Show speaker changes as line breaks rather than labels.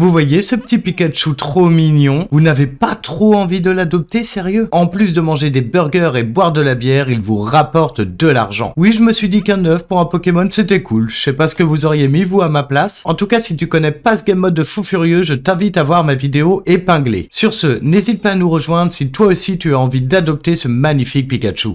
Vous voyez ce petit Pikachu trop mignon Vous n'avez pas trop envie de l'adopter, sérieux En plus de manger des burgers et boire de la bière, il vous rapporte de l'argent. Oui, je me suis dit qu'un œuf pour un Pokémon, c'était cool. Je sais pas ce que vous auriez mis, vous, à ma place. En tout cas, si tu connais pas ce game mode de fou furieux, je t'invite à voir ma vidéo épinglée. Sur ce, n'hésite pas à nous rejoindre si toi aussi tu as envie d'adopter ce magnifique Pikachu.